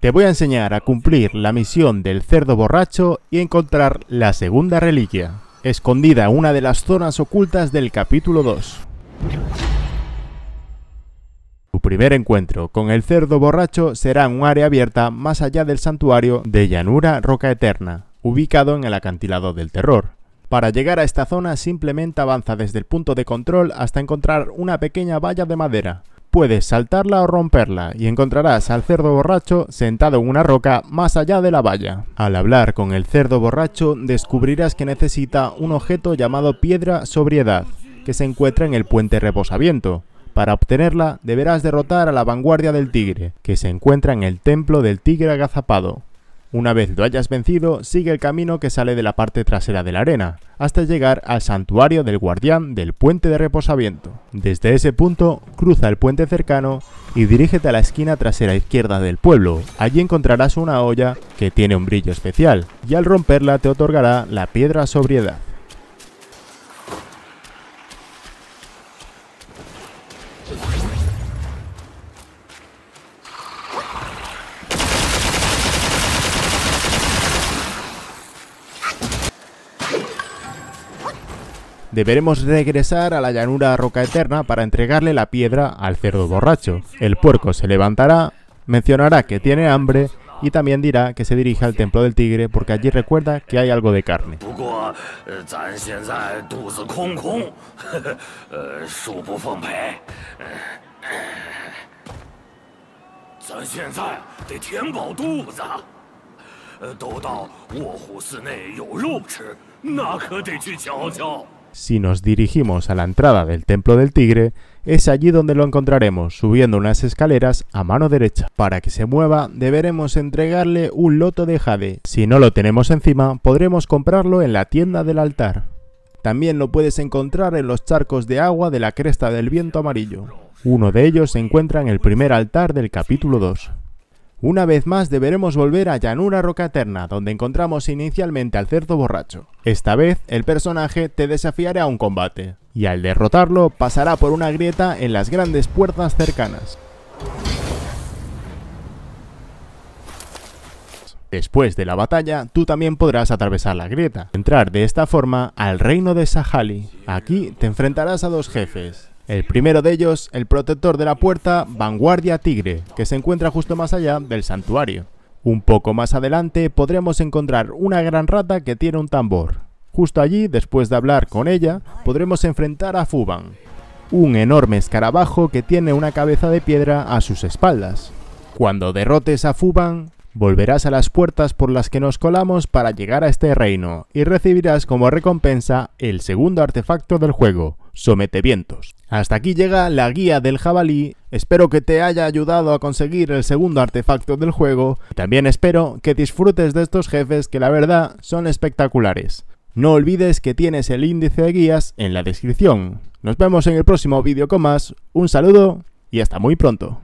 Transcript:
Te voy a enseñar a cumplir la misión del cerdo borracho y encontrar la segunda reliquia, escondida en una de las zonas ocultas del capítulo 2. Tu primer encuentro con el cerdo borracho será en un área abierta más allá del santuario de Llanura Roca Eterna, ubicado en el acantilado del terror. Para llegar a esta zona simplemente avanza desde el punto de control hasta encontrar una pequeña valla de madera, puedes saltarla o romperla y encontrarás al cerdo borracho sentado en una roca más allá de la valla. Al hablar con el cerdo borracho descubrirás que necesita un objeto llamado piedra sobriedad, que se encuentra en el puente reposamiento. Para obtenerla deberás derrotar a la vanguardia del tigre, que se encuentra en el templo del tigre agazapado. Una vez lo hayas vencido, sigue el camino que sale de la parte trasera de la arena, hasta llegar al santuario del guardián del puente de reposamiento. Desde ese punto, cruza el puente cercano y dirígete a la esquina trasera izquierda del pueblo. Allí encontrarás una olla que tiene un brillo especial, y al romperla te otorgará la piedra sobriedad. deberemos regresar a la llanura Roca Eterna para entregarle la piedra al cerdo borracho. El puerco se levantará, mencionará que tiene hambre y también dirá que se dirige al templo del tigre porque allí recuerda que hay algo de carne. Si nos dirigimos a la entrada del Templo del Tigre, es allí donde lo encontraremos, subiendo unas escaleras a mano derecha. Para que se mueva, deberemos entregarle un loto de jade. Si no lo tenemos encima, podremos comprarlo en la tienda del altar. También lo puedes encontrar en los charcos de agua de la cresta del viento amarillo. Uno de ellos se encuentra en el primer altar del capítulo 2. Una vez más deberemos volver a Llanura Eterna, donde encontramos inicialmente al cerdo borracho. Esta vez, el personaje te desafiará a un combate, y al derrotarlo pasará por una grieta en las grandes puertas cercanas. Después de la batalla, tú también podrás atravesar la grieta, entrar de esta forma al reino de Sahali. Aquí te enfrentarás a dos jefes, el primero de ellos, el protector de la puerta Vanguardia Tigre, que se encuentra justo más allá del santuario. Un poco más adelante podremos encontrar una gran rata que tiene un tambor. Justo allí, después de hablar con ella, podremos enfrentar a Fuban, un enorme escarabajo que tiene una cabeza de piedra a sus espaldas. Cuando derrotes a Fuban, volverás a las puertas por las que nos colamos para llegar a este reino y recibirás como recompensa el segundo artefacto del juego, somete vientos. Hasta aquí llega la guía del jabalí, espero que te haya ayudado a conseguir el segundo artefacto del juego, también espero que disfrutes de estos jefes que la verdad son espectaculares. No olvides que tienes el índice de guías en la descripción. Nos vemos en el próximo vídeo con más, un saludo y hasta muy pronto.